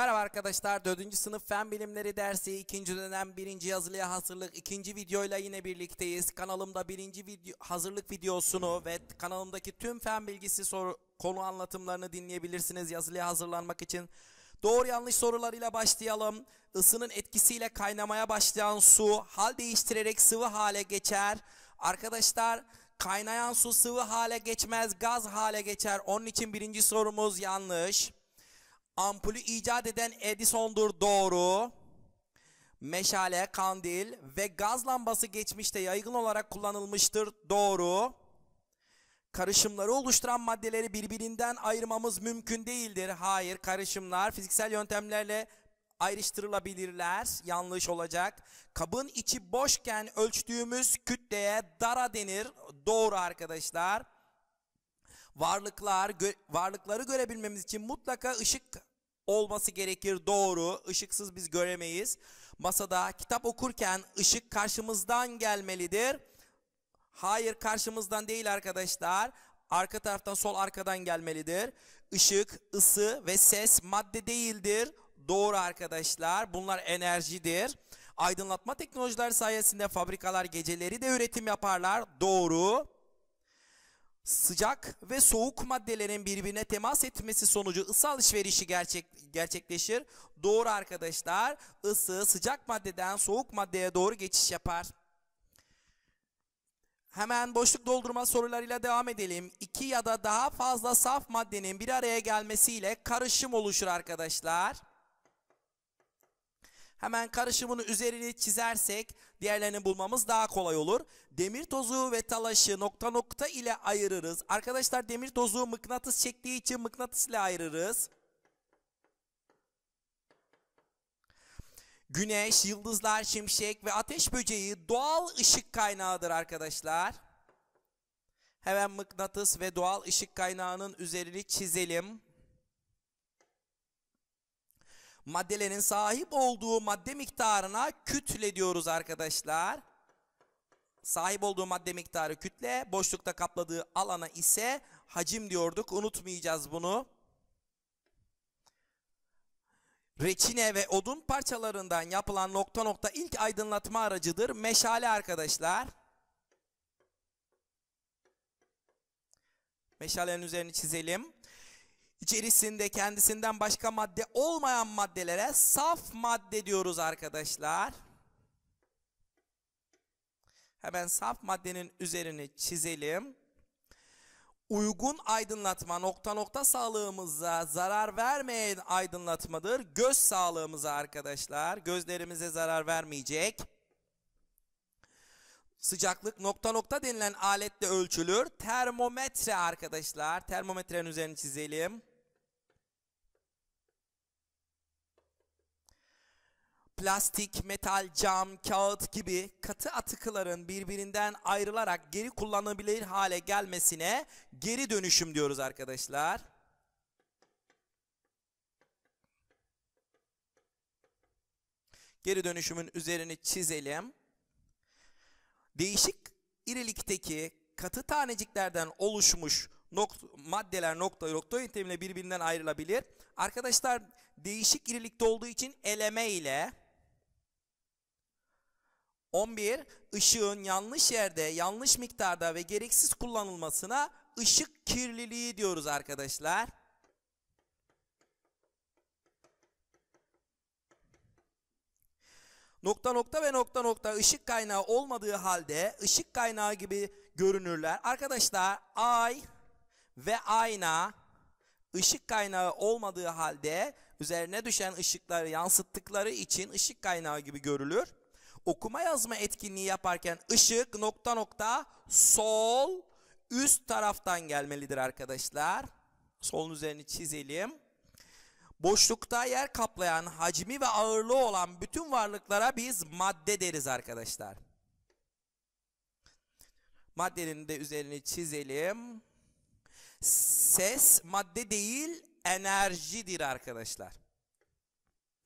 Merhaba arkadaşlar 4. sınıf fen bilimleri dersi 2. dönem 1. yazılıya hazırlık 2. videoyla yine birlikteyiz. Kanalımda 1. Video, hazırlık videosunu ve kanalımdaki tüm fen bilgisi soru, konu anlatımlarını dinleyebilirsiniz yazılıya hazırlanmak için. Doğru yanlış sorularıyla başlayalım. Isının etkisiyle kaynamaya başlayan su hal değiştirerek sıvı hale geçer. Arkadaşlar kaynayan su sıvı hale geçmez gaz hale geçer. Onun için birinci sorumuz yanlış. Ampulü icat eden Edison'dur doğru. Meşale, kandil ve gaz lambası geçmişte yaygın olarak kullanılmıştır doğru. Karışımları oluşturan maddeleri birbirinden ayırmamız mümkün değildir. Hayır, karışımlar fiziksel yöntemlerle ayrıştırılabilirler. Yanlış olacak. Kabın içi boşken ölçtüğümüz kütleye dara denir. Doğru arkadaşlar varlıklar gö varlıkları görebilmemiz için mutlaka ışık olması gerekir doğru. Işıksız biz göremeyiz. Masada kitap okurken ışık karşımızdan gelmelidir. Hayır karşımızdan değil arkadaşlar. Arka taraftan sol arkadan gelmelidir. Işık, ısı ve ses madde değildir. Doğru arkadaşlar. Bunlar enerjidir. Aydınlatma teknolojileri sayesinde fabrikalar geceleri de üretim yaparlar. Doğru sıcak ve soğuk maddelerin birbirine temas etmesi sonucu ısı alışverişi gerçek, gerçekleşir. Doğru arkadaşlar ısı sıcak maddeden soğuk maddeye doğru geçiş yapar. Hemen boşluk doldurma sorularıyla devam edelim. İki ya da daha fazla saf maddenin bir araya gelmesiyle karışım oluşur arkadaşlar. Hemen karışımını üzerini çizersek diğerlerini bulmamız daha kolay olur. Demir tozu ve talaşı nokta nokta ile ayırırız. Arkadaşlar demir tozu mıknatıs çektiği için mıknatıs ile ayırırız. Güneş, yıldızlar, şimşek ve ateş böceği doğal ışık kaynağıdır arkadaşlar. Hemen mıknatıs ve doğal ışık kaynağının üzerini çizelim maddelerin sahip olduğu madde miktarına kütle diyoruz arkadaşlar. Sahip olduğu madde miktarı kütle, boşlukta kapladığı alana ise hacim diyorduk. Unutmayacağız bunu. Reçine ve odun parçalarından yapılan nokta nokta ilk aydınlatma aracıdır. Meşale arkadaşlar. Meşalenin üzerine çizelim içerisinde kendisinden başka madde olmayan maddelere saf madde diyoruz arkadaşlar. Hemen saf maddenin üzerini çizelim. Uygun aydınlatma nokta nokta sağlığımıza zarar vermeyen aydınlatmadır. Göz sağlığımıza arkadaşlar gözlerimize zarar vermeyecek. Sıcaklık nokta nokta denilen aletle ölçülür. Termometre arkadaşlar termometrenin üzerini çizelim. plastik, metal, cam, kağıt gibi katı atıkların birbirinden ayrılarak geri kullanılabilir hale gelmesine geri dönüşüm diyoruz arkadaşlar. Geri dönüşümün üzerini çizelim. Değişik irilikteki katı taneciklerden oluşmuş nokta, maddeler nokta nokta yöntemiyle birbirinden ayrılabilir. Arkadaşlar değişik irilikte olduğu için eleme ile 11. Işığın yanlış yerde, yanlış miktarda ve gereksiz kullanılmasına ışık kirliliği diyoruz arkadaşlar. Nokta nokta ve nokta nokta ışık kaynağı olmadığı halde ışık kaynağı gibi görünürler. Arkadaşlar ay ve ayna ışık kaynağı olmadığı halde üzerine düşen ışıkları yansıttıkları için ışık kaynağı gibi görülür okuma yazma etkinliği yaparken ışık nokta nokta sol üst taraftan gelmelidir arkadaşlar. Solun üzerini çizelim. Boşlukta yer kaplayan, hacmi ve ağırlığı olan bütün varlıklara biz madde deriz arkadaşlar. Maddenin de üzerini çizelim. Ses madde değil enerjidir arkadaşlar.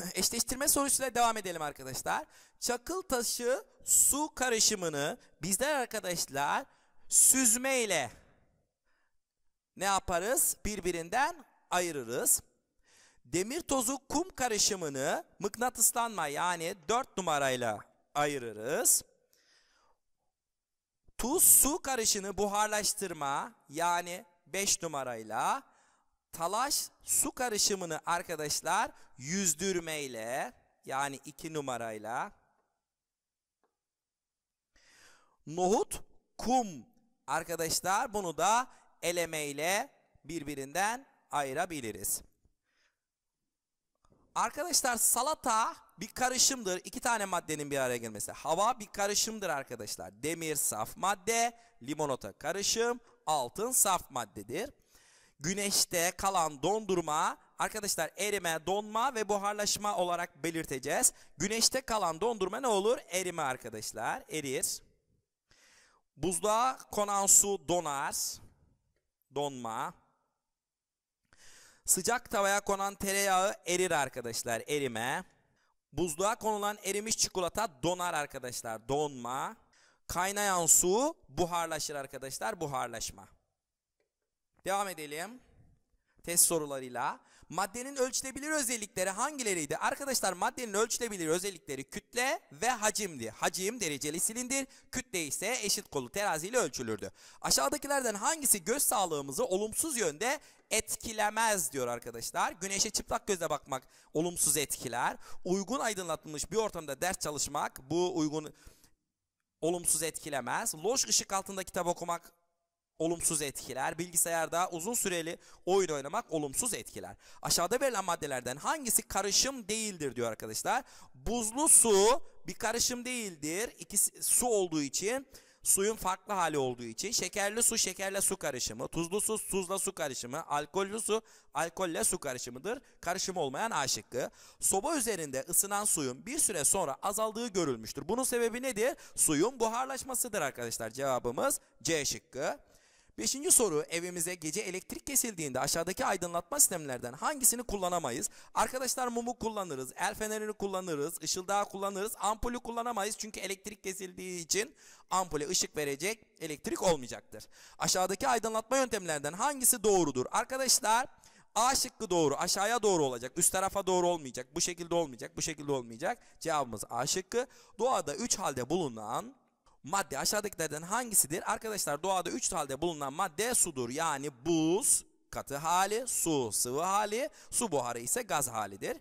Eşleştirme sorusuyla devam edelim arkadaşlar. Çakıl taşı su karışımını bizler arkadaşlar süzme ile ne yaparız? Birbirinden ayırırız. Demir tozu kum karışımını mıknatıslanma yani 4 numarayla ayırırız. Tuz su karışını buharlaştırma yani 5 numarayla talaş su karışımını arkadaşlar yüzdürmeyle yani iki numarayla nohut kum arkadaşlar bunu da elemeyle birbirinden ayırabiliriz. Arkadaşlar salata bir karışımdır. İki tane maddenin bir araya gelmesi. Hava bir karışımdır arkadaşlar. Demir saf madde, limonata karışım, altın saf maddedir güneşte kalan dondurma arkadaşlar erime, donma ve buharlaşma olarak belirteceğiz. Güneşte kalan dondurma ne olur? Erime arkadaşlar. Erir. Buzluğa konan su donar. Donma. Sıcak tavaya konan tereyağı erir arkadaşlar. Erime. Buzluğa konulan erimiş çikolata donar arkadaşlar. Donma. Kaynayan su buharlaşır arkadaşlar. Buharlaşma. Devam edelim. Test sorularıyla. Maddenin ölçülebilir özellikleri hangileriydi? Arkadaşlar maddenin ölçülebilir özellikleri kütle ve hacimdi. Hacim dereceli silindir, kütle ise eşit kolu teraziyle ölçülürdü. Aşağıdakilerden hangisi göz sağlığımızı olumsuz yönde etkilemez diyor arkadaşlar. Güneşe çıplak gözle bakmak olumsuz etkiler. Uygun aydınlatılmış bir ortamda ders çalışmak bu uygun olumsuz etkilemez. Loş ışık altında kitap okumak olumsuz etkiler. Bilgisayarda uzun süreli oyun oynamak olumsuz etkiler. Aşağıda verilen maddelerden hangisi karışım değildir diyor arkadaşlar. Buzlu su bir karışım değildir. İkisi su olduğu için suyun farklı hali olduğu için şekerli su şekerle su karışımı, tuzlu su tuzla su karışımı, alkollü su alkolle su karışımıdır. Karışım olmayan A şıkkı. Soba üzerinde ısınan suyun bir süre sonra azaldığı görülmüştür. Bunun sebebi nedir? Suyun buharlaşmasıdır arkadaşlar. Cevabımız C şıkkı. Beşinci soru evimize gece elektrik kesildiğinde aşağıdaki aydınlatma sistemlerden hangisini kullanamayız? Arkadaşlar mumu kullanırız, el fenerini kullanırız, ışıldağı kullanırız, ampulü kullanamayız çünkü elektrik kesildiği için ampule ışık verecek elektrik olmayacaktır. Aşağıdaki aydınlatma yöntemlerden hangisi doğrudur? Arkadaşlar A şıkkı doğru aşağıya doğru olacak üst tarafa doğru olmayacak bu şekilde olmayacak bu şekilde olmayacak cevabımız A şıkkı doğada 3 halde bulunan madde aşağıdakilerden hangisidir? Arkadaşlar doğada 3 halde bulunan madde sudur. Yani buz katı hali, su sıvı hali, su buharı ise gaz halidir.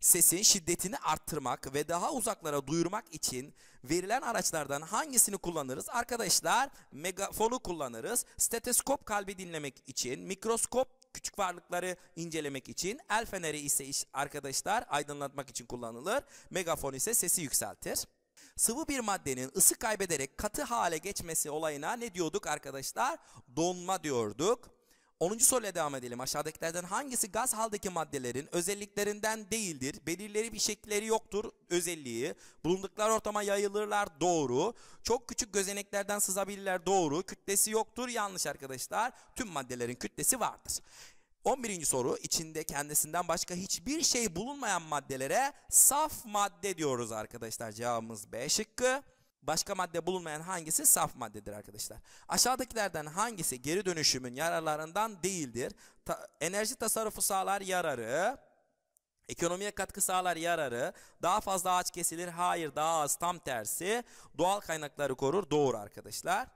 Sesin şiddetini arttırmak ve daha uzaklara duyurmak için verilen araçlardan hangisini kullanırız? Arkadaşlar megafonu kullanırız. Steteskop kalbi dinlemek için, mikroskop küçük varlıkları incelemek için, el feneri ise arkadaşlar aydınlatmak için kullanılır. Megafon ise sesi yükseltir. Sıvı bir maddenin ısı kaybederek katı hale geçmesi olayına ne diyorduk arkadaşlar? Donma diyorduk. 10. soruya devam edelim. Aşağıdakilerden hangisi gaz haldeki maddelerin özelliklerinden değildir? Belirleri bir şekilleri yoktur özelliği. Bulundukları ortama yayılırlar doğru. Çok küçük gözeneklerden sızabilirler doğru. Kütlesi yoktur yanlış arkadaşlar. Tüm maddelerin kütlesi vardır. 11. soru içinde kendisinden başka hiçbir şey bulunmayan maddelere saf madde diyoruz arkadaşlar. Cevabımız B şıkkı. Başka madde bulunmayan hangisi saf maddedir arkadaşlar? Aşağıdakilerden hangisi geri dönüşümün yararlarından değildir? Ta enerji tasarrufu sağlar yararı, ekonomiye katkı sağlar yararı, daha fazla ağaç kesilir, hayır daha az tam tersi, doğal kaynakları korur, doğru arkadaşlar.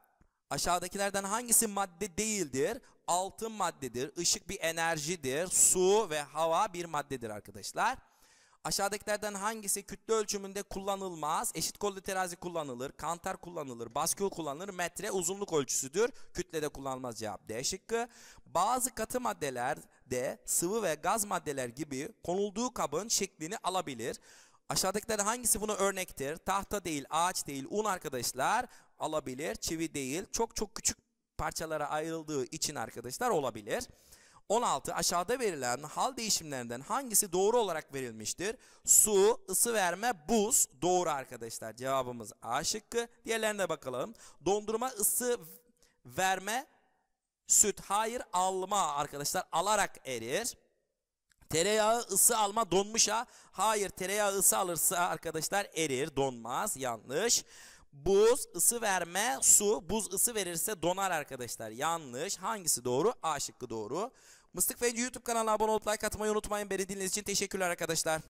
Aşağıdakilerden hangisi madde değildir? altın maddedir, ışık bir enerjidir, su ve hava bir maddedir arkadaşlar. Aşağıdakilerden hangisi kütle ölçümünde kullanılmaz? Eşit kollu terazi kullanılır, kantar kullanılır, baskül kullanılır, metre uzunluk ölçüsüdür. Kütlede kullanılmaz cevap D şıkkı. Bazı katı maddeler de sıvı ve gaz maddeler gibi konulduğu kabın şeklini alabilir. Aşağıdakilerden hangisi buna örnektir? Tahta değil, ağaç değil, un arkadaşlar alabilir, çivi değil. Çok çok küçük parçalara ayrıldığı için arkadaşlar olabilir. 16 aşağıda verilen hal değişimlerinden hangisi doğru olarak verilmiştir? Su, ısı verme, buz doğru arkadaşlar. Cevabımız A şıkkı. Diğerlerine bakalım. Dondurma, ısı verme, süt hayır alma arkadaşlar. Alarak erir. Tereyağı ısı alma donmuşa. Hayır tereyağı ısı alırsa arkadaşlar erir donmaz yanlış. Buz ısı verme su buz ısı verirse donar arkadaşlar. Yanlış. Hangisi doğru? A şıkkı doğru. Mıstık ve YouTube kanalına abone olup like atmayı unutmayın. Beni dinlediğiniz için teşekkürler arkadaşlar.